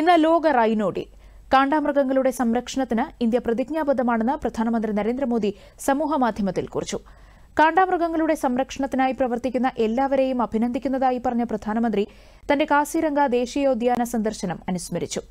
ഇന്ന് ലോക rhino day കാണ്ടാമൃഗങ്ങളുടെ സംരക്ഷണത്തിന് ഇന്ത്യ പ്രതിജ്ഞാബദ്ധമാണെന്ന് പ്രധാനമന്ത്രി നരേന്ദ്രമോദി സമൂഹമാധ്യമത്തിൽ കുറിച്ചു കാണ്ടാമൃഗങ്ങളുടെ സംരക്ഷണത്തിനായി പ്രവർത്തിക്കുന്ന എല്ലാവരെയും അഭിനന്ദിക്കുന്നതായി പറഞ്ഞ പ്രധാനമന്ത്രി തന്റെ കാസിരംഗ ദേശീയോദ്യാന സന്ദർശനം അനുസ്മരിച്ചു